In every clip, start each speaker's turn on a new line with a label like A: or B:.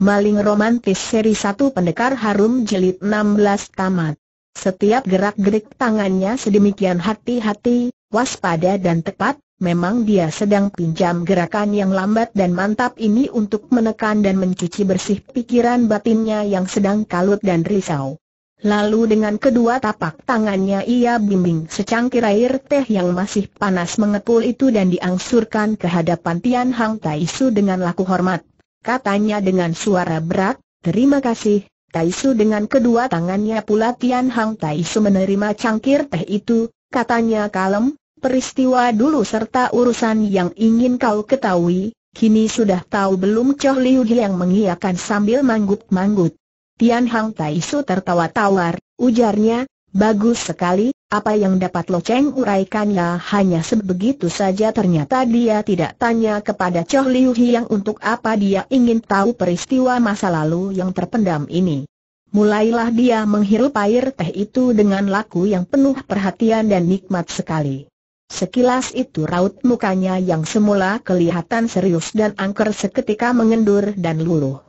A: Maling Romantis Seri 1 Pendekar Harum jelit 16 Tamat Setiap gerak-gerik tangannya sedemikian hati-hati, waspada dan tepat, memang dia sedang pinjam gerakan yang lambat dan mantap ini untuk menekan dan mencuci bersih pikiran batinnya yang sedang kalut dan risau. Lalu dengan kedua tapak tangannya ia bimbing secangkir air teh yang masih panas mengepul itu dan diangsurkan ke hadapan Tian Hang Tai Su dengan laku hormat katanya dengan suara berat, terima kasih, Taisu dengan kedua tangannya pula Tian Hang Taisu menerima cangkir teh itu, katanya kalem, peristiwa dulu serta urusan yang ingin kau ketahui, kini sudah tahu belum Choh Liu yang mengiakan sambil manggut-manggut. Tian Hang Taisu tertawa tawar, ujarnya, bagus sekali, apa yang dapat Lo Cheng uraikannya hanya sebegitu saja ternyata dia tidak tanya kepada Choh Liu Hiang untuk apa dia ingin tahu peristiwa masa lalu yang terpendam ini. Mulailah dia menghirup air teh itu dengan laku yang penuh perhatian dan nikmat sekali. Sekilas itu raut mukanya yang semula kelihatan serius dan angker seketika mengendur dan luluh.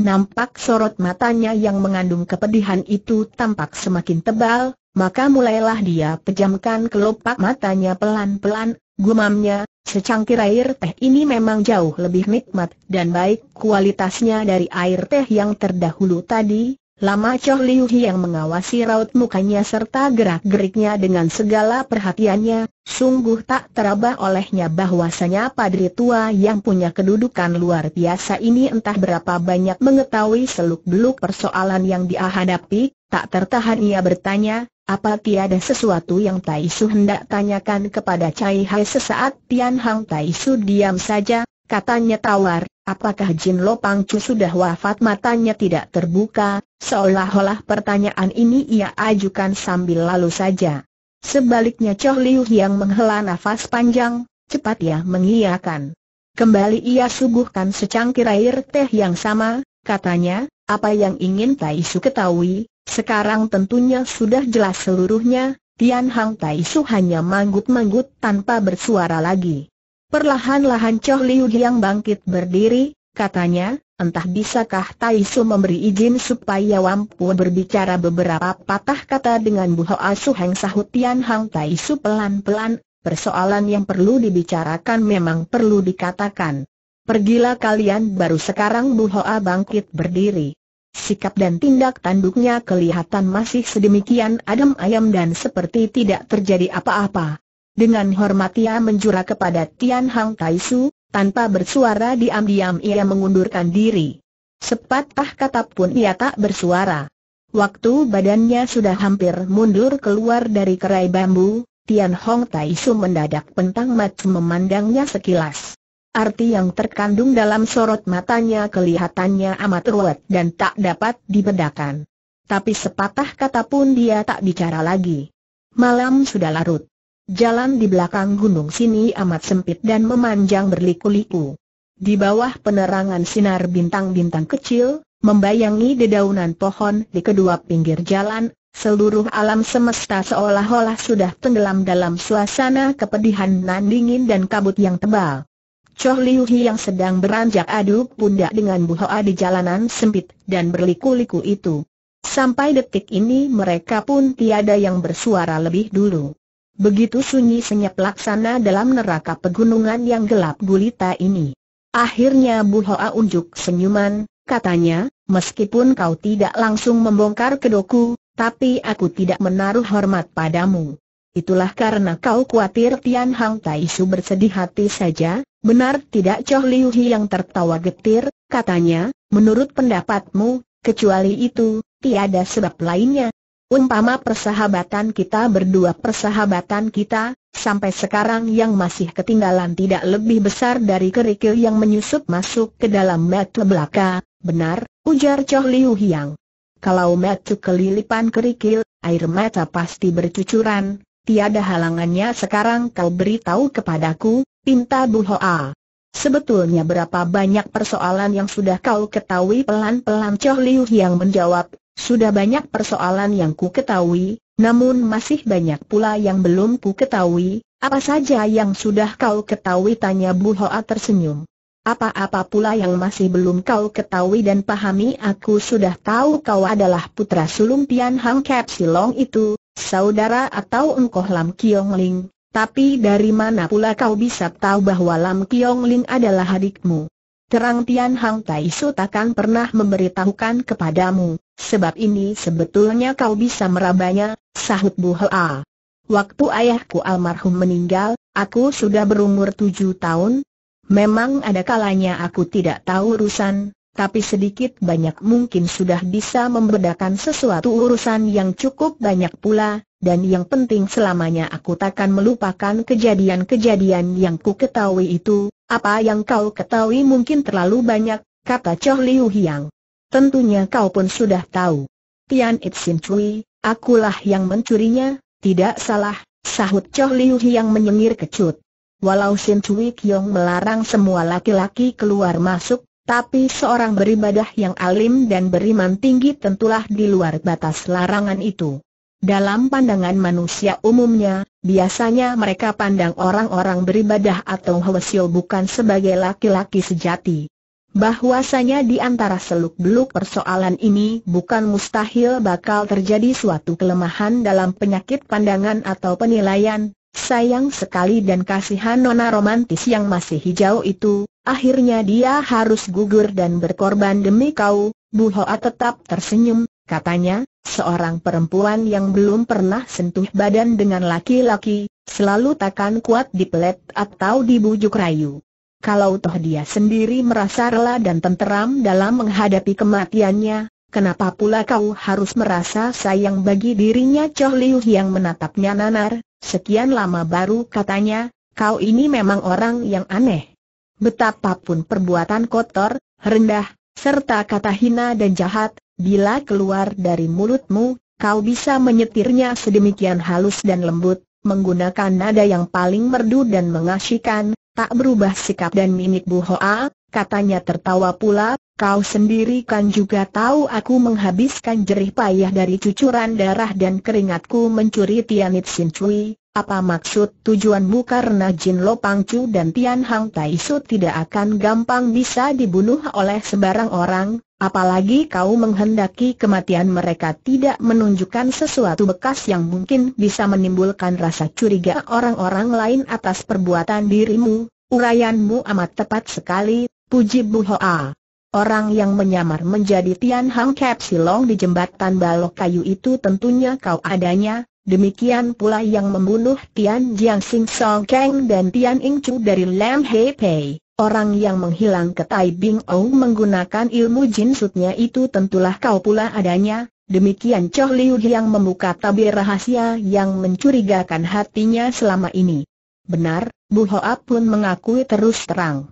A: Nampak sorot matanya yang mengandung kepedihan itu tampak semakin tebal, maka mulailah dia pejamkan kelopak matanya pelan-pelan, gumamnya, secangkir air teh ini memang jauh lebih nikmat dan baik kualitasnya dari air teh yang terdahulu tadi. Lama Choh Liu yang mengawasi raut mukanya serta gerak-geriknya dengan segala perhatiannya, sungguh tak teraba olehnya bahwasanya padri tua yang punya kedudukan luar biasa ini entah berapa banyak mengetahui seluk-beluk persoalan yang dihadapi. tak tertahan ia bertanya, apa tiada sesuatu yang Tai Su hendak tanyakan kepada Cai Hai sesaat Tian Hang Tai Su diam saja, katanya tawar, apakah Jin Lo Pang Chu sudah wafat matanya tidak terbuka, seolah-olah pertanyaan ini ia ajukan sambil lalu saja. Sebaliknya Choh Liu yang menghela nafas panjang, cepat ia mengiyakan. Kembali ia suguhkan secangkir air teh yang sama, katanya, apa yang ingin Tai Su ketahui, sekarang tentunya sudah jelas seluruhnya, Tian Hang Tai Su hanya manggut-manggut tanpa bersuara lagi. Perlahan-lahan Cho Liu yang bangkit berdiri, katanya, entah bisakah Tai Su memberi izin supaya Wampu berbicara beberapa patah kata dengan Bu Hoa Su Heng sahut Tian Hang Tai Su pelan-pelan, persoalan yang perlu dibicarakan memang perlu dikatakan. Pergilah kalian baru sekarang Bu Hoa bangkit berdiri. Sikap dan tindak tanduknya kelihatan masih sedemikian adem ayam dan seperti tidak terjadi apa-apa. Dengan hormat ia menjura kepada Tian Hang Su, tanpa bersuara diam-diam ia mengundurkan diri. Sepatah kata pun ia tak bersuara. Waktu badannya sudah hampir mundur keluar dari kerai bambu, Tian Hong Taisu mendadak pentang mat memandangnya sekilas. Arti yang terkandung dalam sorot matanya kelihatannya amat ruwet dan tak dapat dibedakan. Tapi sepatah kata pun dia tak bicara lagi. Malam sudah larut. Jalan di belakang gunung sini amat sempit dan memanjang berliku-liku. Di bawah penerangan sinar bintang-bintang kecil, membayangi dedaunan pohon di kedua pinggir jalan, seluruh alam semesta seolah-olah sudah tenggelam dalam suasana kepedihan nan dingin dan kabut yang tebal. Choh Liu Hi yang sedang beranjak adu pundak dengan Bu Hoa di jalanan sempit dan berliku-liku itu. Sampai detik ini mereka pun tiada yang bersuara lebih dulu. Begitu sunyi senyap laksana dalam neraka pegunungan yang gelap gulita ini. Akhirnya Bu Hoa unjuk senyuman, katanya, meskipun kau tidak langsung membongkar kedoku, tapi aku tidak menaruh hormat padamu. Itulah karena kau khawatir Tian Hang Tai Su bersedih hati saja, Benar tidak Choh Liu Hi yang tertawa getir, katanya, menurut pendapatmu, kecuali itu, tiada sebab lainnya. Umpama persahabatan kita berdua persahabatan kita, sampai sekarang yang masih ketinggalan tidak lebih besar dari kerikil yang menyusup masuk ke dalam metu belaka, benar, ujar Choh Liu Hiang. Kalau metu kelilipan kerikil, air mata pasti bercucuran, tiada halangannya sekarang kau beritahu kepadaku, pinta Bu Hoa. Sebetulnya berapa banyak persoalan yang sudah kau ketahui pelan-pelan Choh Liu yang menjawab, sudah banyak persoalan yang ku ketahui, namun masih banyak pula yang belum ku ketahui, apa saja yang sudah kau ketahui tanya Bu Hoa tersenyum. Apa-apa pula yang masih belum kau ketahui dan pahami aku sudah tahu kau adalah putra sulung Tian Hang Kep itu, saudara atau engkoh Lam Kiong Ling, tapi dari mana pula kau bisa tahu bahwa Lam Kiong Ling adalah adikmu? Terang Tian Hang Tai Su takkan pernah memberitahukan kepadamu, sebab ini sebetulnya kau bisa merabanya, sahut Bu Hoa. Waktu ayahku almarhum meninggal, aku sudah berumur tujuh tahun. Memang ada kalanya aku tidak tahu urusan, tapi sedikit banyak mungkin sudah bisa membedakan sesuatu urusan yang cukup banyak pula, dan yang penting selamanya aku takkan melupakan kejadian-kejadian yang ku ketahui itu, apa yang kau ketahui mungkin terlalu banyak, kata Choh Liu Hiang. Tentunya kau pun sudah tahu. Tian It Sin akulah yang mencurinya, tidak salah, sahut Choh Liu Hiang menyengir kecut. Walau Sin Cui Kiong melarang semua laki-laki keluar masuk, tapi seorang beribadah yang alim dan beriman tinggi tentulah di luar batas larangan itu. Dalam pandangan manusia umumnya, biasanya mereka pandang orang-orang beribadah atau hwasyo bukan sebagai laki-laki sejati. Bahwasanya di antara seluk-beluk persoalan ini bukan mustahil bakal terjadi suatu kelemahan dalam penyakit pandangan atau penilaian, sayang sekali dan kasihan nona romantis yang masih hijau itu, akhirnya dia harus gugur dan berkorban demi kau, Bu Hoa tetap tersenyum, katanya, Seorang perempuan yang belum pernah sentuh badan dengan laki-laki, selalu takkan kuat dipelet atau dibujuk rayu. Kalau toh dia sendiri merasa rela dan tenteram dalam menghadapi kematiannya, kenapa pula kau harus merasa sayang bagi dirinya Choh Liu yang menatapnya nanar, sekian lama baru katanya, kau ini memang orang yang aneh. Betapapun perbuatan kotor, rendah, serta kata hina dan jahat, Bila keluar dari mulutmu, kau bisa menyetirnya sedemikian halus dan lembut, menggunakan nada yang paling merdu dan mengasyikan, tak berubah sikap dan mimik Bu Hoa, katanya tertawa pula, kau sendiri kan juga tahu aku menghabiskan jerih payah dari cucuran darah dan keringatku mencuri Tianit Sin Cui, apa maksud tujuanmu karena Jin Lo Pangcu dan Tian Hang Tai Su tidak akan gampang bisa dibunuh oleh sebarang orang, Apalagi kau menghendaki kematian mereka tidak menunjukkan sesuatu bekas yang mungkin bisa menimbulkan rasa curiga orang-orang lain atas perbuatan dirimu, urayanmu amat tepat sekali, puji Bu Hoa. Orang yang menyamar menjadi Tian Hang Kep di jembatan balok kayu itu tentunya kau adanya, demikian pula yang membunuh Tian Jiang Sing Song Kang dan Tian Ing Chu dari Lam Hei Pei orang yang menghilang ke Tai Bing Ou menggunakan ilmu jinsutnya itu tentulah kau pula adanya, demikian Choh Liu yang membuka tabir rahasia yang mencurigakan hatinya selama ini. Benar, Bu Hoa pun mengakui terus terang.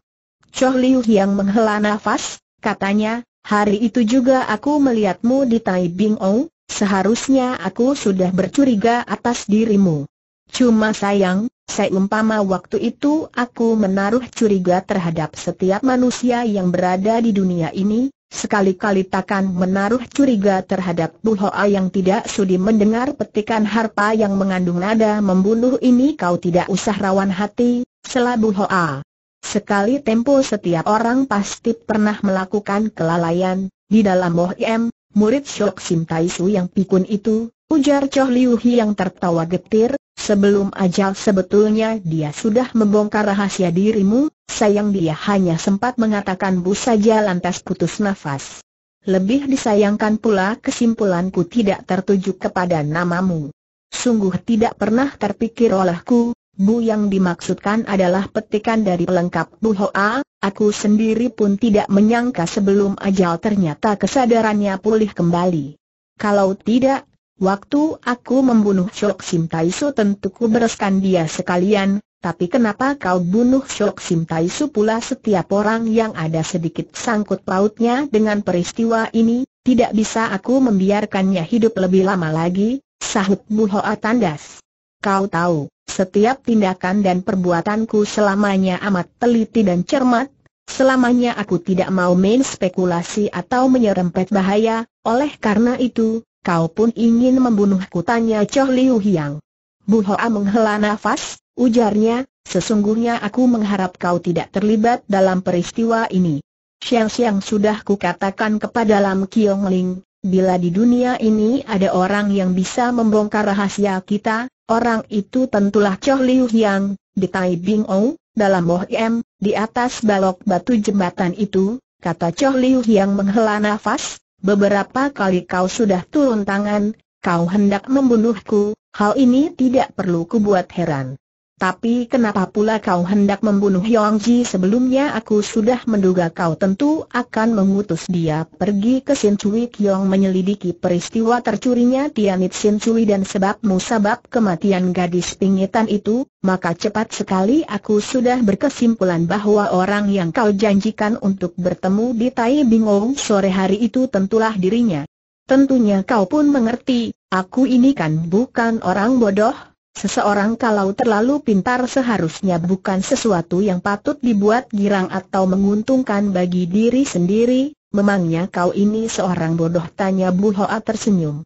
A: Choh Liu yang menghela nafas, katanya, hari itu juga aku melihatmu di Tai Bing Ou, seharusnya aku sudah bercuriga atas dirimu. Cuma sayang, Seumpama waktu itu aku menaruh curiga terhadap setiap manusia yang berada di dunia ini, sekali-kali takkan menaruh curiga terhadap Bu Hoa yang tidak sudi mendengar petikan harpa yang mengandung nada membunuh ini kau tidak usah rawan hati, selah Bu Hoa. Sekali tempo setiap orang pasti pernah melakukan kelalaian, di dalam Moh Im, murid Shok Sim Tai Su yang pikun itu, ujar Choh Liu Hi yang tertawa getir, Sebelum ajal sebetulnya dia sudah membongkar rahasia dirimu, sayang dia hanya sempat mengatakan bu saja lantas putus nafas. Lebih disayangkan pula kesimpulanku tidak tertuju kepada namamu. Sungguh tidak pernah terpikir olehku, bu yang dimaksudkan adalah petikan dari pelengkap bu Hoa, aku sendiri pun tidak menyangka sebelum ajal ternyata kesadarannya pulih kembali. Kalau tidak, Waktu aku membunuh Shok Sim Taisu tentu ku bereskan dia sekalian, tapi kenapa kau bunuh Shok Sim Taisu pula setiap orang yang ada sedikit sangkut pautnya dengan peristiwa ini, tidak bisa aku membiarkannya hidup lebih lama lagi, sahut Bu Hoa Tandas. Kau tahu, setiap tindakan dan perbuatanku selamanya amat teliti dan cermat, selamanya aku tidak mau main spekulasi atau menyerempet bahaya, oleh karena itu, Kau pun ingin membunuhku tanya Choh Liu Hiang. Bu Hoa menghela nafas, ujarnya, sesungguhnya aku mengharap kau tidak terlibat dalam peristiwa ini. Siang-siang sudah kukatakan kepada Lam Kiong Ling, bila di dunia ini ada orang yang bisa membongkar rahasia kita, orang itu tentulah Choh Liu Hiang, di Tai Bing Ou, dalam Moh Im, di atas balok batu jembatan itu, kata Choh Liu Hiang menghela nafas, Beberapa kali kau sudah turun tangan, kau hendak membunuhku, hal ini tidak perlu kubuat heran. Tapi kenapa pula kau hendak membunuh Yong Ji sebelumnya aku sudah menduga kau tentu akan mengutus dia pergi ke Sin Cui Kiong menyelidiki peristiwa tercurinya Tianit Sin Cui dan sebab musabab kematian gadis pingitan itu, maka cepat sekali aku sudah berkesimpulan bahwa orang yang kau janjikan untuk bertemu di Tai Bingong sore hari itu tentulah dirinya. Tentunya kau pun mengerti, aku ini kan bukan orang bodoh, Seseorang kalau terlalu pintar seharusnya bukan sesuatu yang patut dibuat girang atau menguntungkan bagi diri sendiri, memangnya kau ini seorang bodoh tanya Bu Hoa tersenyum.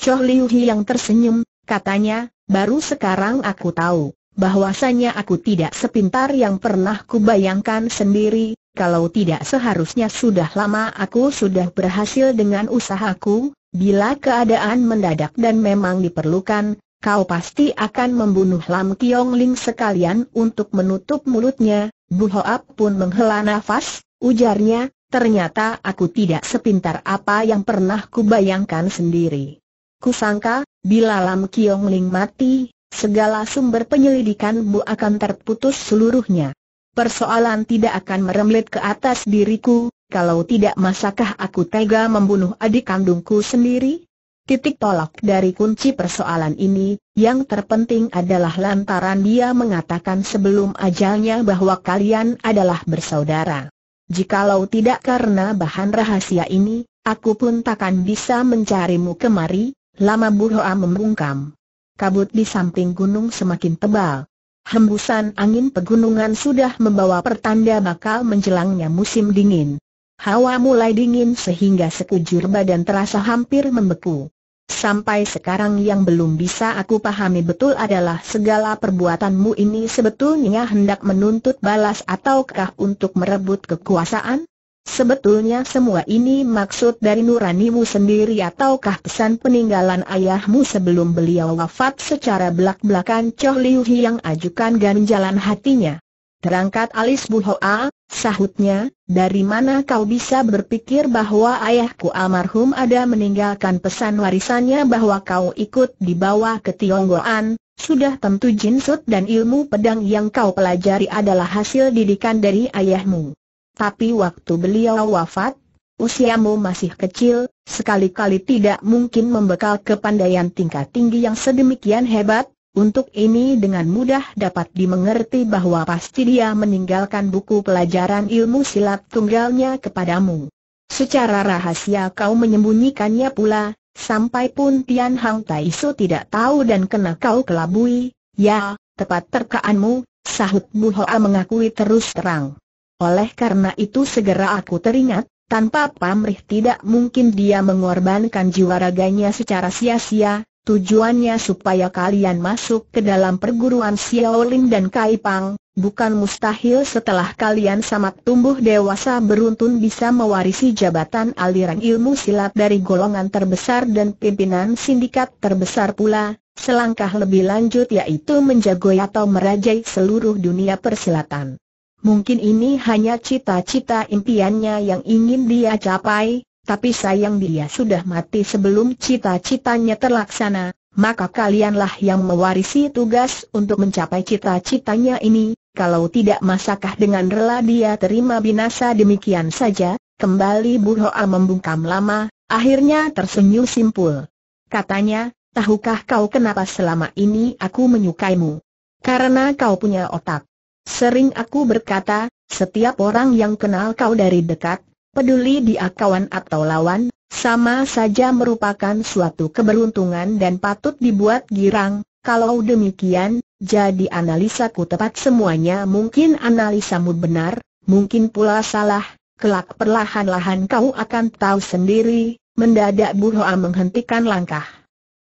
A: Choh Liu Hi yang tersenyum, katanya, baru sekarang aku tahu, bahwasanya aku tidak sepintar yang pernah kubayangkan sendiri, kalau tidak seharusnya sudah lama aku sudah berhasil dengan usahaku, bila keadaan mendadak dan memang diperlukan, Kau pasti akan membunuh Lam Kiong Ling sekalian untuk menutup mulutnya, Bu Hoap pun menghela nafas, ujarnya, ternyata aku tidak sepintar apa yang pernah kubayangkan sendiri. Kusangka, bila Lam Kiong Ling mati, segala sumber penyelidikan Bu akan terputus seluruhnya. Persoalan tidak akan meremlet ke atas diriku, kalau tidak masakah aku tega membunuh adik kandungku sendiri? Titik tolak dari kunci persoalan ini, yang terpenting adalah lantaran dia mengatakan sebelum ajalnya bahwa kalian adalah bersaudara. Jikalau tidak karena bahan rahasia ini, aku pun takkan bisa mencarimu kemari, lama Buhoa membungkam. Kabut di samping gunung semakin tebal. Hembusan angin pegunungan sudah membawa pertanda bakal menjelangnya musim dingin. Hawa mulai dingin sehingga sekujur badan terasa hampir membeku. Sampai sekarang yang belum bisa aku pahami betul adalah segala perbuatanmu ini sebetulnya hendak menuntut balas ataukah untuk merebut kekuasaan? Sebetulnya semua ini maksud dari nuranimu sendiri ataukah pesan peninggalan ayahmu sebelum beliau wafat secara belak-belakan Choh Liu Hiang ajukan ganjalan hatinya. Terangkat alis Bu Hoa, Sahutnya, dari mana kau bisa berpikir bahwa ayahku almarhum ada meninggalkan pesan warisannya bahwa kau ikut dibawa ke Tionggoan, sudah tentu jinsut dan ilmu pedang yang kau pelajari adalah hasil didikan dari ayahmu. Tapi waktu beliau wafat, usiamu masih kecil, sekali-kali tidak mungkin membekal kepandaian tingkat tinggi yang sedemikian hebat, untuk ini dengan mudah dapat dimengerti bahwa pasti dia meninggalkan buku pelajaran ilmu silat tunggalnya kepadamu. Secara rahasia kau menyembunyikannya pula, sampai pun Tian Hang Su tidak tahu dan kena kau kelabui, ya, tepat terkaanmu, sahut Bu Hoa mengakui terus terang. Oleh karena itu segera aku teringat, tanpa pamrih tidak mungkin dia mengorbankan jiwa raganya secara sia-sia, Tujuannya supaya kalian masuk ke dalam perguruan Xiaolin dan Kaipang, bukan mustahil setelah kalian sama tumbuh dewasa beruntun bisa mewarisi jabatan aliran ilmu silat dari golongan terbesar dan pimpinan sindikat terbesar pula, selangkah lebih lanjut yaitu menjagoi atau merajai seluruh dunia persilatan. Mungkin ini hanya cita-cita impiannya yang ingin dia capai, tapi sayang dia sudah mati sebelum cita-citanya terlaksana, maka kalianlah yang mewarisi tugas untuk mencapai cita-citanya ini, kalau tidak masakah dengan rela dia terima binasa demikian saja, kembali Bu Hoa membungkam lama, akhirnya tersenyum simpul. Katanya, tahukah kau kenapa selama ini aku menyukaimu? Karena kau punya otak. Sering aku berkata, setiap orang yang kenal kau dari dekat, Peduli dia kawan atau lawan, sama saja merupakan suatu keberuntungan dan patut dibuat girang. Kalau demikian, jadi analisaku tepat semuanya mungkin analisamu benar, mungkin pula salah. Kelak perlahan-lahan kau akan tahu sendiri, mendadak Bu menghentikan langkah.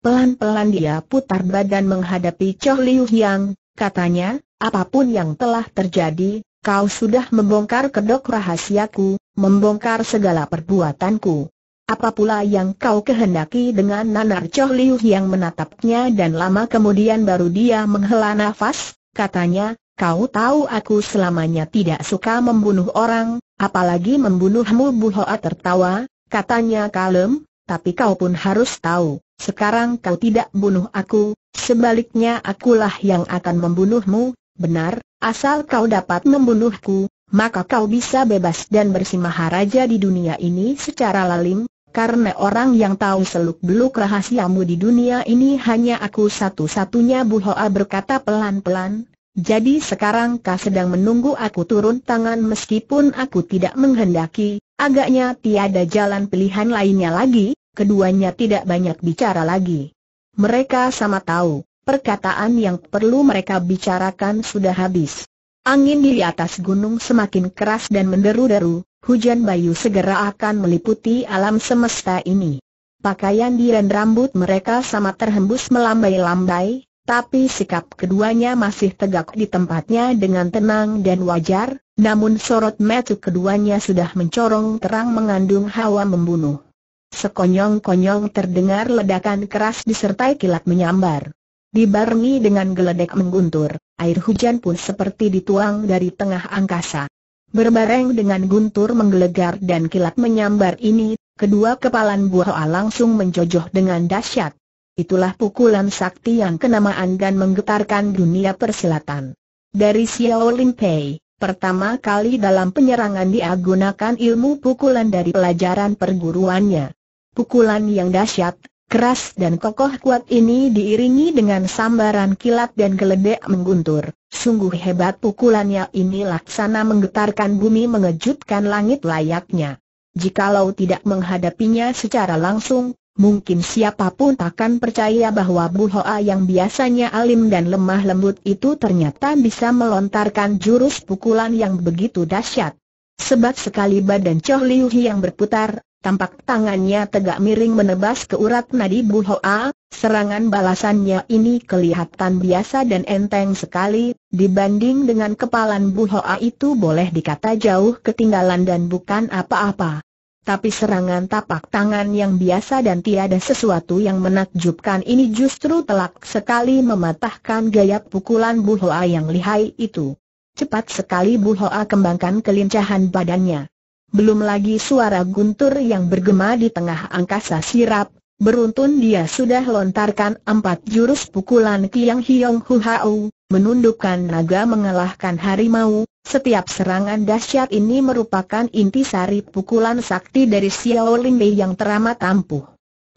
A: Pelan-pelan dia putar badan menghadapi Choh Liu Yang, katanya, apapun yang telah terjadi, kau sudah membongkar kedok rahasiaku, membongkar segala perbuatanku. Apa pula yang kau kehendaki dengan Nanar Choh Liu yang menatapnya dan lama kemudian baru dia menghela nafas, katanya, kau tahu aku selamanya tidak suka membunuh orang, apalagi membunuhmu Bu Hoa tertawa, katanya kalem, tapi kau pun harus tahu, sekarang kau tidak bunuh aku, sebaliknya akulah yang akan membunuhmu, benar, asal kau dapat membunuhku, maka kau bisa bebas dan bersimaharaja di dunia ini secara lalim, karena orang yang tahu seluk-beluk rahasiamu di dunia ini hanya aku satu-satunya Bu Hoa berkata pelan-pelan, jadi sekarang kau sedang menunggu aku turun tangan meskipun aku tidak menghendaki, agaknya tiada jalan pilihan lainnya lagi, keduanya tidak banyak bicara lagi. Mereka sama tahu, perkataan yang perlu mereka bicarakan sudah habis. Angin di atas gunung semakin keras dan menderu-deru, hujan bayu segera akan meliputi alam semesta ini. Pakaian di dan rambut mereka sama terhembus melambai-lambai, tapi sikap keduanya masih tegak di tempatnya dengan tenang dan wajar, namun sorot mata keduanya sudah mencorong terang mengandung hawa membunuh. Sekonyong-konyong terdengar ledakan keras disertai kilat menyambar. Dibarengi dengan geledek mengguntur, air hujan pun seperti dituang dari tengah angkasa. Berbareng dengan guntur menggelegar dan kilat menyambar ini, kedua kepalan buah langsung menjojoh dengan dahsyat. Itulah pukulan sakti yang kenamaan dan menggetarkan dunia persilatan. Dari Xiao Lin Pei, pertama kali dalam penyerangan dia gunakan ilmu pukulan dari pelajaran perguruannya. Pukulan yang dahsyat, keras dan kokoh kuat ini diiringi dengan sambaran kilat dan geledek mengguntur. Sungguh hebat pukulannya ini laksana menggetarkan bumi mengejutkan langit layaknya. Jikalau tidak menghadapinya secara langsung, mungkin siapapun takkan percaya bahwa Bu Hoa yang biasanya alim dan lemah lembut itu ternyata bisa melontarkan jurus pukulan yang begitu dahsyat. Sebab sekali badan Choh Liu yang berputar, tampak tangannya tegak miring menebas ke urat nadi Bu Hoa, serangan balasannya ini kelihatan biasa dan enteng sekali, dibanding dengan kepalan Bu Hoa itu boleh dikata jauh ketinggalan dan bukan apa-apa. Tapi serangan tapak tangan yang biasa dan tiada sesuatu yang menakjubkan ini justru telak sekali mematahkan gaya pukulan Bu Hoa yang lihai itu. Cepat sekali Bu Hoa kembangkan kelincahan badannya. Belum lagi suara guntur yang bergema di tengah angkasa sirap, beruntun dia sudah lontarkan empat jurus pukulan Kiang Hiong Hu Hao, menundukkan naga mengalahkan harimau, setiap serangan dahsyat ini merupakan inti sari pukulan sakti dari Xiao Mei yang teramat ampuh.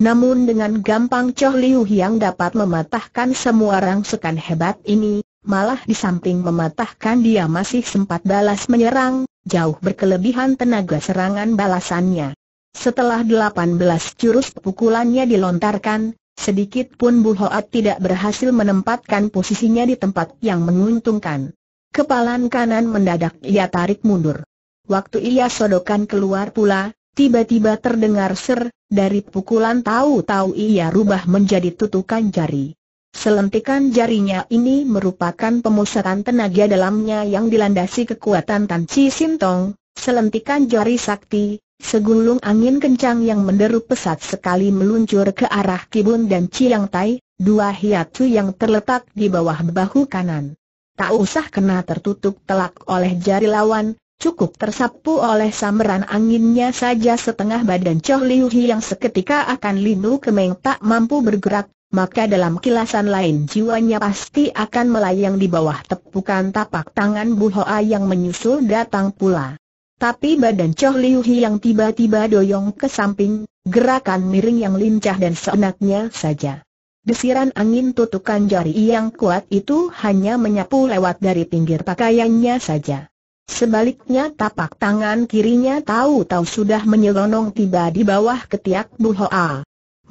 A: Namun dengan gampang Choh Liu yang dapat mematahkan semua rangsukan hebat ini, Malah di samping mematahkan dia masih sempat balas menyerang, jauh berkelebihan tenaga serangan balasannya. Setelah 18 jurus pukulannya dilontarkan, sedikit pun Bu Hoat tidak berhasil menempatkan posisinya di tempat yang menguntungkan. Kepalan kanan mendadak ia tarik mundur. Waktu ia sodokan keluar pula, tiba-tiba terdengar ser, dari pukulan tahu-tahu ia rubah menjadi tutukan jari. Selentikan jarinya ini merupakan pemusatan tenaga dalamnya yang dilandasi kekuatan Tan Chi Sintong, selentikan jari sakti, segulung angin kencang yang menderu pesat sekali meluncur ke arah Kibun dan Chiang Tai, dua hiatu yang terletak di bawah bahu kanan. Tak usah kena tertutup telak oleh jari lawan, cukup tersapu oleh samaran anginnya saja setengah badan Choh Liu Hi yang seketika akan linu kemeng tak mampu bergerak, maka dalam kilasan lain jiwanya pasti akan melayang di bawah tepukan tapak tangan Bu Hoa yang menyusul datang pula. Tapi badan Choh Liu Hi yang tiba-tiba doyong ke samping, gerakan miring yang lincah dan seenaknya saja. Desiran angin tutukan jari yang kuat itu hanya menyapu lewat dari pinggir pakaiannya saja. Sebaliknya tapak tangan kirinya tahu-tahu sudah menyelonong tiba di bawah ketiak Bu Hoa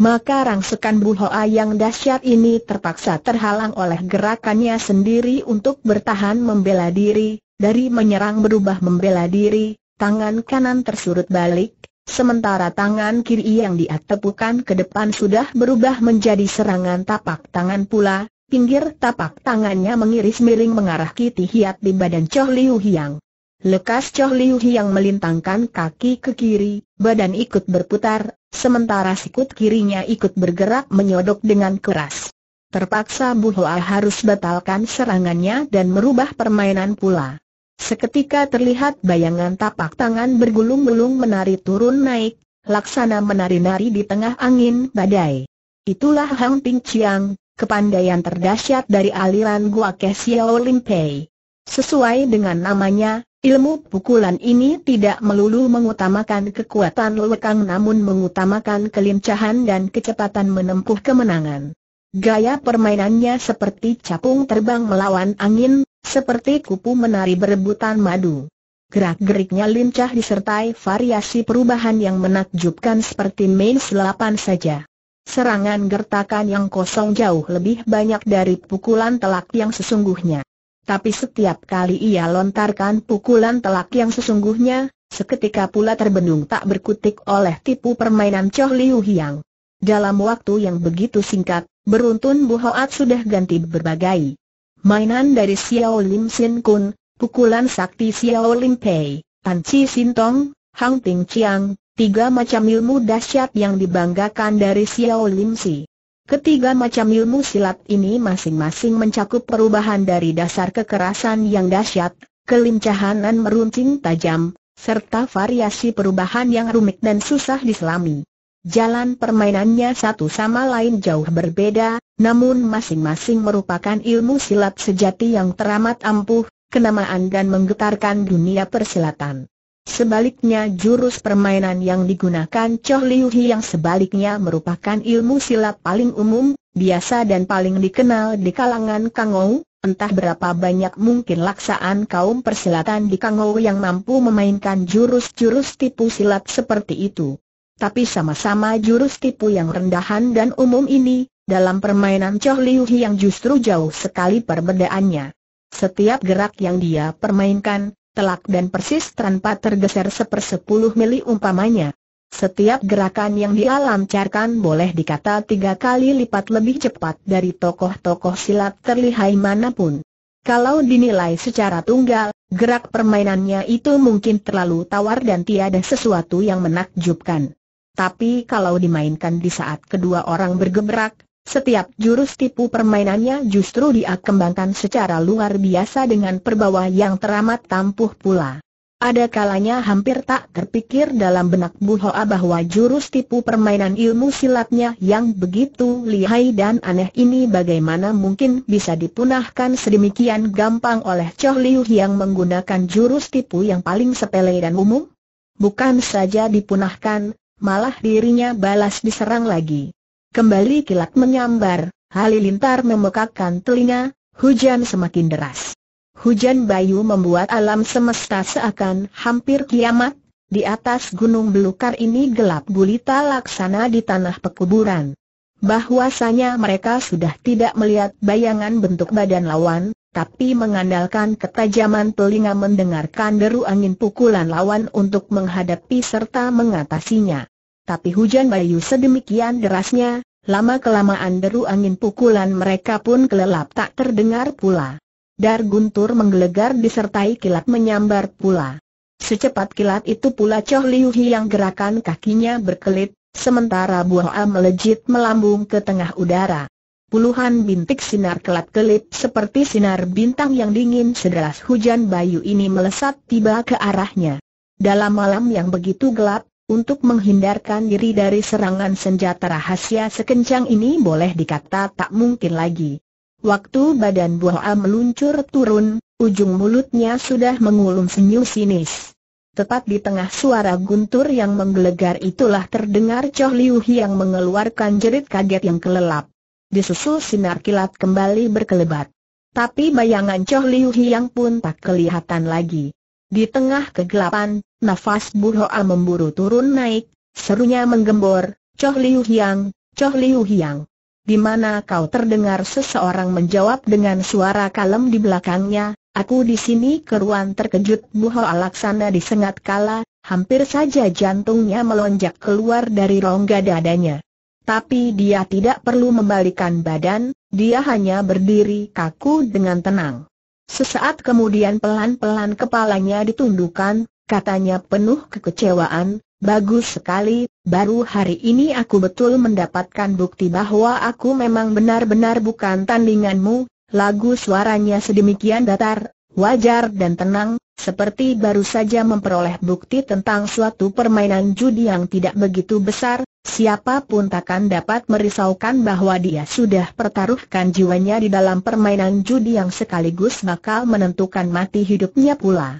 A: maka rangsekan Hoa yang dahsyat ini terpaksa terhalang oleh gerakannya sendiri untuk bertahan membela diri, dari menyerang berubah membela diri, tangan kanan tersurut balik, sementara tangan kiri yang dia tepukan ke depan sudah berubah menjadi serangan tapak tangan pula, pinggir tapak tangannya mengiris miring mengarah Kiti Hiat di badan Choh Liu Hiang. Lekas Choh Liu yang melintangkan kaki ke kiri, badan ikut berputar, sementara sikut kirinya ikut bergerak menyodok dengan keras. Terpaksa Bu Hoa harus batalkan serangannya dan merubah permainan pula. Seketika terlihat bayangan tapak tangan bergulung-gulung menari turun naik, laksana menari-nari di tengah angin badai. Itulah Hang Ping Chiang, kepandaian terdahsyat dari aliran Gua Kesia Olimpei. Sesuai dengan namanya, Ilmu pukulan ini tidak melulu mengutamakan kekuatan lekang namun mengutamakan kelincahan dan kecepatan menempuh kemenangan. Gaya permainannya seperti capung terbang melawan angin, seperti kupu menari berebutan madu. Gerak-geriknya lincah disertai variasi perubahan yang menakjubkan seperti main selapan saja. Serangan gertakan yang kosong jauh lebih banyak dari pukulan telak yang sesungguhnya. Tapi setiap kali ia lontarkan pukulan telak yang sesungguhnya, seketika pula terbenung tak berkutik oleh tipu permainan Choh Liu Hiang. Dalam waktu yang begitu singkat, beruntun Bu Hoat sudah ganti berbagai mainan dari Xiao Lim Sin Kun, pukulan sakti Xiao Lim Pei, Tan Chi Sintong, Hang Ting Chiang, tiga macam ilmu dahsyat yang dibanggakan dari Xiao Lim Si. Ketiga macam ilmu silat ini masing-masing mencakup perubahan dari dasar kekerasan yang dahsyat, kelincahan dan meruncing tajam, serta variasi perubahan yang rumit dan susah diselami. Jalan permainannya satu sama lain jauh berbeda, namun masing-masing merupakan ilmu silat sejati yang teramat ampuh, kenamaan dan menggetarkan dunia persilatan. Sebaliknya jurus permainan yang digunakan Chow Liu Hi yang sebaliknya merupakan ilmu silat paling umum, biasa dan paling dikenal di kalangan Kangou, entah berapa banyak mungkin laksaan kaum persilatan di Kangou yang mampu memainkan jurus-jurus tipu silat seperti itu. Tapi sama-sama jurus tipu yang rendahan dan umum ini, dalam permainan Chow Liu Hi yang justru jauh sekali perbedaannya. Setiap gerak yang dia permainkan, telak dan persis tanpa tergeser sepersepuluh mili umpamanya. Setiap gerakan yang dia lancarkan boleh dikata tiga kali lipat lebih cepat dari tokoh-tokoh silat terlihai manapun. Kalau dinilai secara tunggal, gerak permainannya itu mungkin terlalu tawar dan tiada sesuatu yang menakjubkan. Tapi kalau dimainkan di saat kedua orang bergebrak, setiap jurus tipu permainannya justru dia kembangkan secara luar biasa dengan perbawa yang teramat tampuh pula. Ada kalanya hampir tak terpikir dalam benak Bu Hoa bahwa jurus tipu permainan ilmu silatnya yang begitu lihai dan aneh ini bagaimana mungkin bisa dipunahkan sedemikian gampang oleh Choh Liu yang menggunakan jurus tipu yang paling sepele dan umum? Bukan saja dipunahkan, malah dirinya balas diserang lagi. Kembali kilat menyambar, halilintar memekakkan telinga, hujan semakin deras. Hujan bayu membuat alam semesta seakan hampir kiamat, di atas gunung belukar ini gelap gulita laksana di tanah pekuburan. Bahwasanya mereka sudah tidak melihat bayangan bentuk badan lawan, tapi mengandalkan ketajaman telinga mendengarkan deru angin pukulan lawan untuk menghadapi serta mengatasinya tapi hujan bayu sedemikian derasnya, lama-kelamaan deru angin pukulan mereka pun kelelap tak terdengar pula. Dar guntur menggelegar disertai kilat menyambar pula. Secepat kilat itu pula Choh Liu Hi yang gerakan kakinya berkelit, sementara buah A melejit melambung ke tengah udara. Puluhan bintik sinar kelat kelip seperti sinar bintang yang dingin sederas hujan bayu ini melesat tiba ke arahnya. Dalam malam yang begitu gelap, untuk menghindarkan diri dari serangan senjata rahasia sekencang ini boleh dikata tak mungkin lagi. Waktu badan Buah A meluncur turun, ujung mulutnya sudah mengulung senyum sinis. Tepat di tengah suara guntur yang menggelegar itulah terdengar Choh Liu yang mengeluarkan jerit kaget yang kelelap. Disusul sinar kilat kembali berkelebat. Tapi bayangan Choh Liu yang pun tak kelihatan lagi. Di tengah kegelapan, nafas Buhoa memburu turun naik, serunya menggembor, Choh Liu Hiang, Choh Liu Hiang. Di mana kau terdengar seseorang menjawab dengan suara kalem di belakangnya, aku di sini keruan terkejut Buhoa laksana disengat kala, hampir saja jantungnya melonjak keluar dari rongga dadanya. Tapi dia tidak perlu membalikan badan, dia hanya berdiri kaku dengan tenang. Sesaat kemudian pelan-pelan kepalanya ditundukkan, katanya penuh kekecewaan, bagus sekali, baru hari ini aku betul mendapatkan bukti bahwa aku memang benar-benar bukan tandinganmu, lagu suaranya sedemikian datar, wajar dan tenang, seperti baru saja memperoleh bukti tentang suatu permainan judi yang tidak begitu besar, Siapapun takkan dapat merisaukan bahwa dia sudah pertaruhkan jiwanya di dalam permainan judi yang sekaligus bakal menentukan mati hidupnya pula.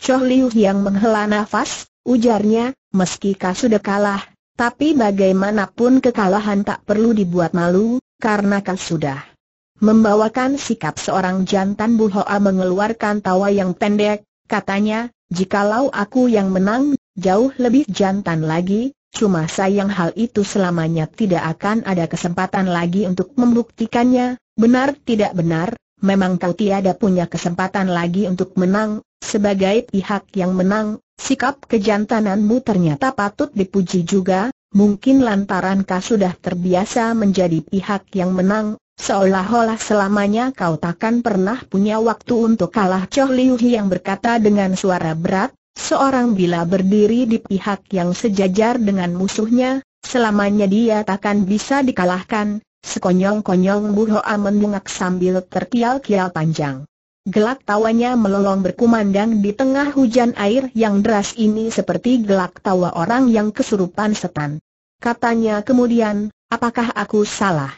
A: Choh Liu yang menghela nafas, ujarnya, meski kau sudah kalah, tapi bagaimanapun kekalahan tak perlu dibuat malu, karena kau sudah membawakan sikap seorang jantan Bu Hoa mengeluarkan tawa yang pendek, katanya, jikalau aku yang menang, jauh lebih jantan lagi, Cuma sayang hal itu selamanya tidak akan ada kesempatan lagi untuk membuktikannya, benar tidak benar, memang kau tiada punya kesempatan lagi untuk menang, sebagai pihak yang menang, sikap kejantananmu ternyata patut dipuji juga, mungkin lantaran kau sudah terbiasa menjadi pihak yang menang, Seolah-olah selamanya kau takkan pernah punya waktu untuk kalah Choh Liu Hi yang berkata dengan suara berat, Seorang bila berdiri di pihak yang sejajar dengan musuhnya, selamanya dia takkan bisa dikalahkan, sekonyong-konyong Bu Hoa mendungak sambil terkial-kial panjang. Gelak tawanya melolong berkumandang di tengah hujan air yang deras ini seperti gelak tawa orang yang kesurupan setan. Katanya kemudian, apakah aku salah?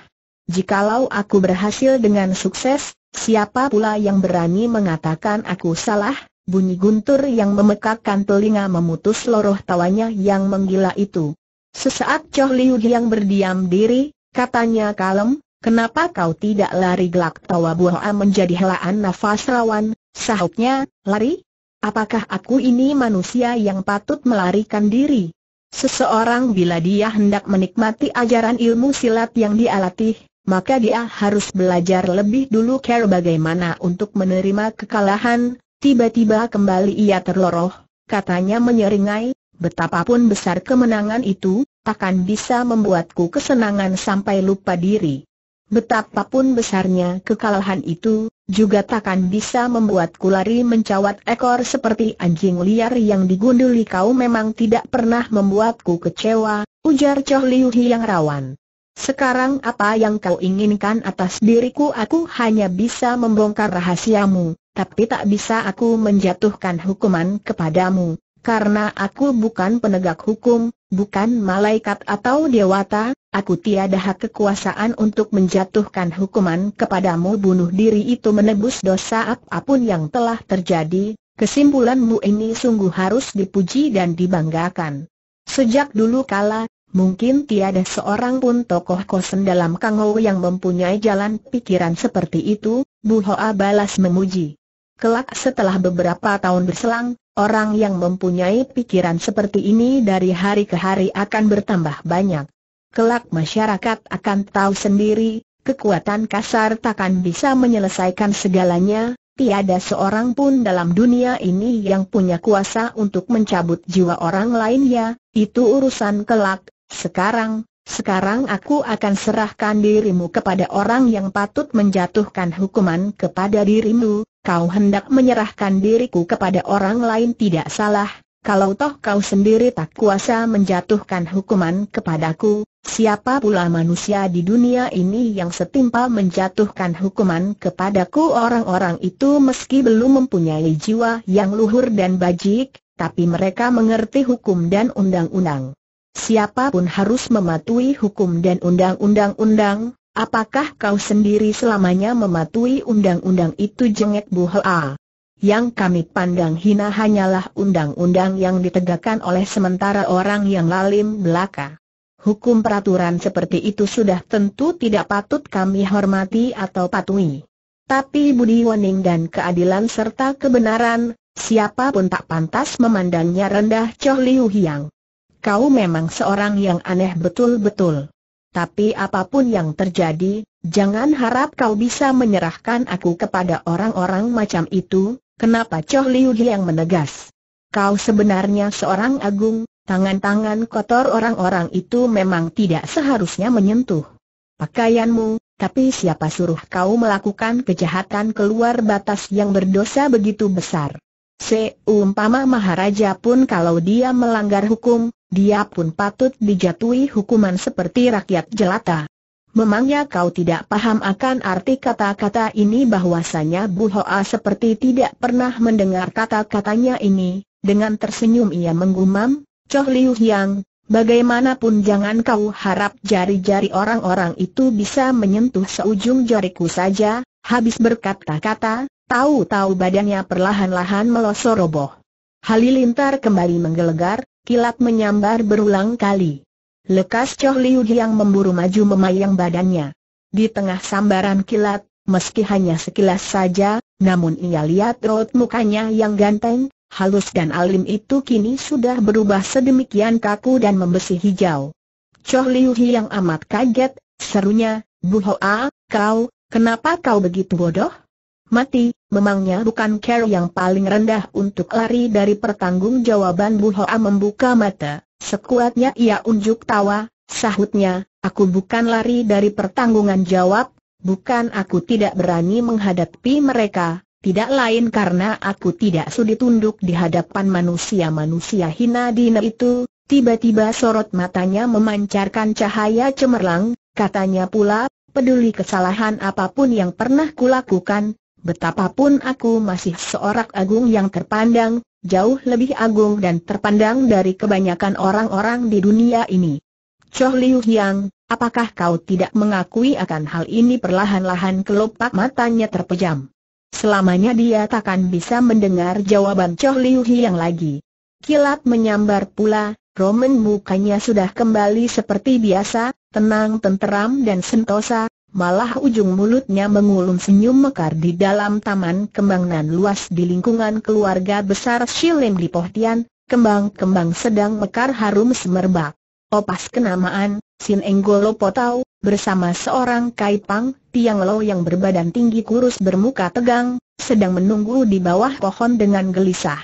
A: Jikalau aku berhasil dengan sukses, siapa pula yang berani mengatakan aku salah? Bunyi guntur yang memekakkan telinga memutus loroh tawanya yang menggila itu. Sesaat Choh Liu yang berdiam diri, katanya kalem, kenapa kau tidak lari gelak tawa buah menjadi helaan nafas rawan, sahutnya, lari? Apakah aku ini manusia yang patut melarikan diri? Seseorang bila dia hendak menikmati ajaran ilmu silat yang dia latih, maka dia harus belajar lebih dulu care bagaimana untuk menerima kekalahan, Tiba-tiba kembali ia terloroh, katanya menyeringai, betapapun besar kemenangan itu, takkan bisa membuatku kesenangan sampai lupa diri. Betapapun besarnya kekalahan itu, juga takkan bisa membuatku lari mencawat ekor seperti anjing liar yang digunduli kau memang tidak pernah membuatku kecewa, ujar Choh Liu Hi yang rawan. Sekarang apa yang kau inginkan atas diriku aku hanya bisa membongkar rahasiamu, tapi tak bisa aku menjatuhkan hukuman kepadamu, karena aku bukan penegak hukum, bukan malaikat atau dewata, aku tiada hak kekuasaan untuk menjatuhkan hukuman kepadamu bunuh diri itu menebus dosa apapun yang telah terjadi, kesimpulanmu ini sungguh harus dipuji dan dibanggakan. Sejak dulu kala, Mungkin tiada seorang pun tokoh kosen dalam Kang Ho yang mempunyai jalan pikiran seperti itu, Bu Hoa balas memuji. Kelak setelah beberapa tahun berselang, orang yang mempunyai pikiran seperti ini dari hari ke hari akan bertambah banyak. Kelak masyarakat akan tahu sendiri, kekuatan kasar takkan bisa menyelesaikan segalanya, tiada seorang pun dalam dunia ini yang punya kuasa untuk mencabut jiwa orang lain ya, itu urusan kelak, sekarang, sekarang aku akan serahkan dirimu kepada orang yang patut menjatuhkan hukuman kepada dirimu, kau hendak menyerahkan diriku kepada orang lain tidak salah, kalau toh kau sendiri tak kuasa menjatuhkan hukuman kepadaku, siapa pula manusia di dunia ini yang setimpal menjatuhkan hukuman kepadaku orang-orang itu meski belum mempunyai jiwa yang luhur dan bajik, tapi mereka mengerti hukum dan undang-undang. Siapapun harus mematuhi hukum dan undang-undang-undang, apakah kau sendiri selamanya mematuhi undang-undang itu jengek Bu Hoa? Yang kami pandang hina hanyalah undang-undang yang ditegakkan oleh sementara orang yang lalim belaka. Hukum peraturan seperti itu sudah tentu tidak patut kami hormati atau patuhi. Tapi budi wening dan keadilan serta kebenaran, siapapun tak pantas memandangnya rendah Choh Liu Hiang kau memang seorang yang aneh betul-betul. Tapi apapun yang terjadi, jangan harap kau bisa menyerahkan aku kepada orang-orang macam itu, kenapa Choh Liu yang menegas. Kau sebenarnya seorang agung, tangan-tangan kotor orang-orang itu memang tidak seharusnya menyentuh pakaianmu, tapi siapa suruh kau melakukan kejahatan keluar batas yang berdosa begitu besar? Seumpama Maharaja pun kalau dia melanggar hukum, dia pun patut dijatuhi hukuman seperti rakyat jelata. Memangnya kau tidak paham akan arti kata-kata ini bahwasanya Bu Hoa seperti tidak pernah mendengar kata-katanya ini, dengan tersenyum ia menggumam, Choh Liu Yang, bagaimanapun jangan kau harap jari-jari orang-orang itu bisa menyentuh seujung jariku saja, habis berkata-kata, tahu-tahu badannya perlahan-lahan melosor roboh. Halilintar kembali menggelegar, kilat menyambar berulang kali. Lekas Choh Liu yang memburu maju memayang badannya. Di tengah sambaran kilat, meski hanya sekilas saja, namun ia lihat raut mukanya yang ganteng, halus dan alim itu kini sudah berubah sedemikian kaku dan membesi hijau. Choh Liu yang amat kaget, serunya, Bu Hoa, kau, kenapa kau begitu bodoh? Mati, memangnya bukan care yang paling rendah untuk lari dari pertanggungjawaban Bu Hoa membuka mata, sekuatnya ia unjuk tawa, sahutnya, aku bukan lari dari pertanggungan jawab, bukan aku tidak berani menghadapi mereka, tidak lain karena aku tidak sudi tunduk di hadapan manusia-manusia hina dina itu, tiba-tiba sorot matanya memancarkan cahaya cemerlang, katanya pula, peduli kesalahan apapun yang pernah kulakukan, Betapapun aku masih seorang agung yang terpandang, jauh lebih agung dan terpandang dari kebanyakan orang-orang di dunia ini. Choh Liu Yang, apakah kau tidak mengakui akan hal ini perlahan-lahan kelopak matanya terpejam. Selamanya dia takkan bisa mendengar jawaban Choh Liu Yang lagi. Kilat menyambar pula, Roman mukanya sudah kembali seperti biasa, tenang tenteram dan sentosa, Malah ujung mulutnya mengulum senyum mekar di dalam taman kembangan luas di lingkungan keluarga besar Shilim di Pohtian, kembang-kembang sedang mekar harum semerbak. Opas kenamaan, Sin Enggolo Potau, bersama seorang kaipang, tiang lo yang berbadan tinggi kurus bermuka tegang, sedang menunggu di bawah pohon dengan gelisah.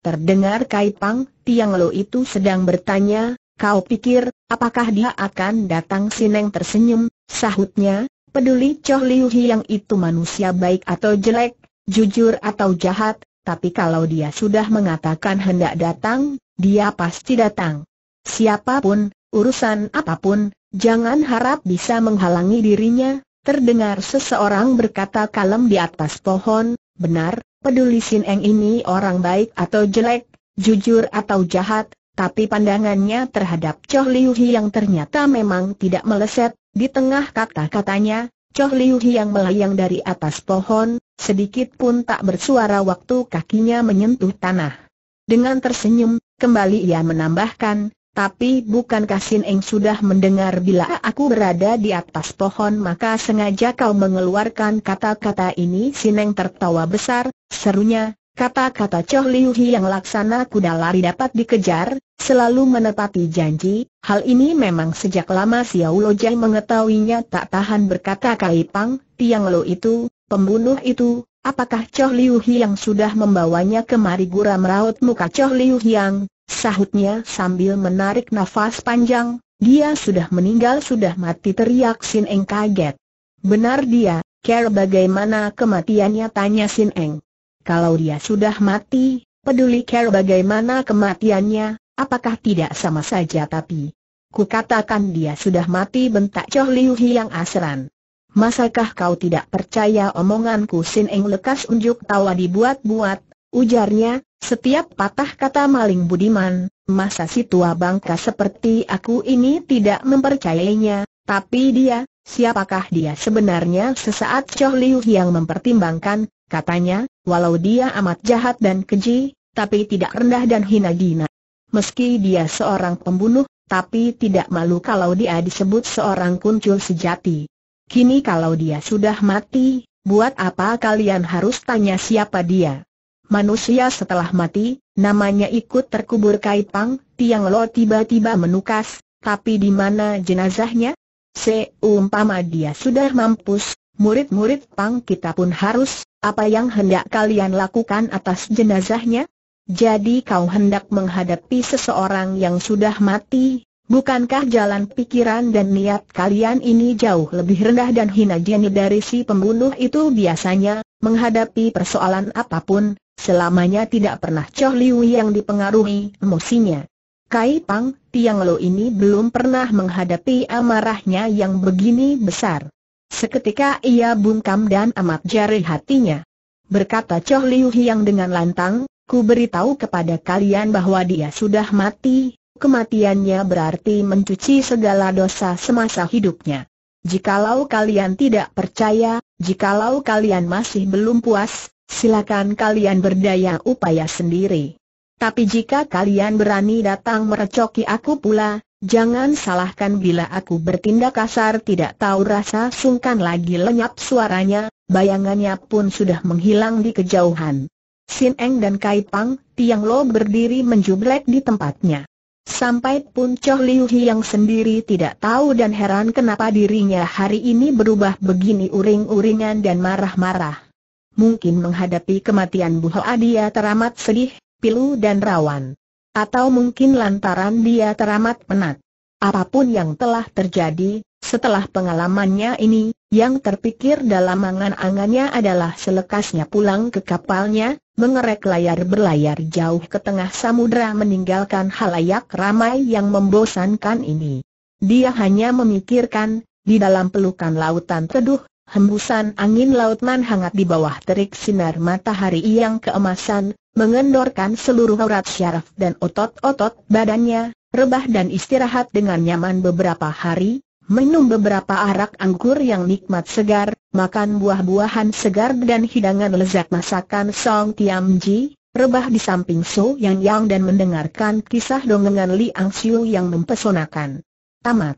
A: Terdengar kaipang, tiang lo itu sedang bertanya, kau pikir, apakah dia akan datang Sineng tersenyum, Sahutnya, peduli Choh Liu yang itu manusia baik atau jelek, jujur atau jahat, tapi kalau dia sudah mengatakan hendak datang, dia pasti datang. Siapapun, urusan apapun, jangan harap bisa menghalangi dirinya. Terdengar seseorang berkata kalem di atas pohon, benar, peduli Sin Eng ini orang baik atau jelek, jujur atau jahat, tapi pandangannya terhadap Choh Liu Hi yang ternyata memang tidak meleset, di tengah kata-katanya, Choh Liu yang melayang dari atas pohon, sedikit pun tak bersuara waktu kakinya menyentuh tanah. Dengan tersenyum, kembali ia menambahkan, tapi bukan Sin Eng sudah mendengar bila aku berada di atas pohon maka sengaja kau mengeluarkan kata-kata ini Sineng tertawa besar, serunya, Kata-kata Choh Liu Hi yang laksana kuda lari dapat dikejar, selalu menepati janji, hal ini memang sejak lama Xiao Lo Jai mengetahuinya tak tahan berkata Kai Pang, Tiang Lo itu, pembunuh itu, apakah Choh Liu Hi yang sudah membawanya kemari gura meraut muka Choh Liu yang, sahutnya sambil menarik nafas panjang, dia sudah meninggal sudah mati teriak Sin Eng kaget. Benar dia, care bagaimana kematiannya tanya Sin Eng. Kalau dia sudah mati, peduli care bagaimana kematiannya, apakah tidak sama saja tapi ku katakan dia sudah mati bentak Choh Liu Hiang asran. Masakah kau tidak percaya omonganku Sin Eng lekas unjuk tawa dibuat-buat, ujarnya, setiap patah kata maling budiman, masa si tua bangka seperti aku ini tidak mempercayainya, tapi dia, siapakah dia sebenarnya sesaat Choh Liu Hiang mempertimbangkan, Katanya, walau dia amat jahat dan keji, tapi tidak rendah dan hina dina. Meski dia seorang pembunuh, tapi tidak malu kalau dia disebut seorang kuncul sejati. Kini kalau dia sudah mati, buat apa kalian harus tanya siapa dia? Manusia setelah mati, namanya ikut terkubur kaipang, Tiang Lo tiba-tiba menukas, tapi di mana jenazahnya? Seumpama dia sudah mampus, murid-murid Pang kita pun harus apa yang hendak kalian lakukan atas jenazahnya? Jadi kau hendak menghadapi seseorang yang sudah mati, bukankah jalan pikiran dan niat kalian ini jauh lebih rendah dan hina jenis dari si pembunuh itu biasanya, menghadapi persoalan apapun, selamanya tidak pernah Choh Liu yang dipengaruhi emosinya. Kai Pang, Tiang Lo ini belum pernah menghadapi amarahnya yang begini besar. Seketika ia bungkam dan amat jari hatinya. Berkata Choh Liu Hiang dengan lantang, ku beritahu kepada kalian bahwa dia sudah mati, kematiannya berarti mencuci segala dosa semasa hidupnya. Jikalau kalian tidak percaya, jikalau kalian masih belum puas, silakan kalian berdaya upaya sendiri. Tapi jika kalian berani datang merecoki aku pula, Jangan salahkan bila aku bertindak kasar tidak tahu rasa sungkan lagi lenyap suaranya, bayangannya pun sudah menghilang di kejauhan. Sin Eng dan Kai Pang, Tiang Lo berdiri menjublek di tempatnya. Sampai pun Choh Liu yang sendiri tidak tahu dan heran kenapa dirinya hari ini berubah begini uring-uringan dan marah-marah. Mungkin menghadapi kematian Bu Hoa dia teramat sedih, pilu dan rawan. Atau mungkin lantaran dia teramat penat. Apapun yang telah terjadi, setelah pengalamannya ini, yang terpikir dalam angan-angannya adalah selekasnya pulang ke kapalnya, mengerek layar berlayar jauh ke tengah samudera meninggalkan halayak ramai yang membosankan ini. Dia hanya memikirkan, di dalam pelukan lautan teduh, hembusan angin laut nan hangat di bawah terik sinar matahari yang keemasan, mengendorkan seluruh urat syaraf dan otot-otot badannya, rebah dan istirahat dengan nyaman beberapa hari, minum beberapa arak anggur yang nikmat segar, makan buah-buahan segar dan hidangan lezat masakan Song Tiam Ji, rebah di samping So Yang Yang dan mendengarkan kisah dongengan Li Ang Siu yang mempesonakan. Tamat.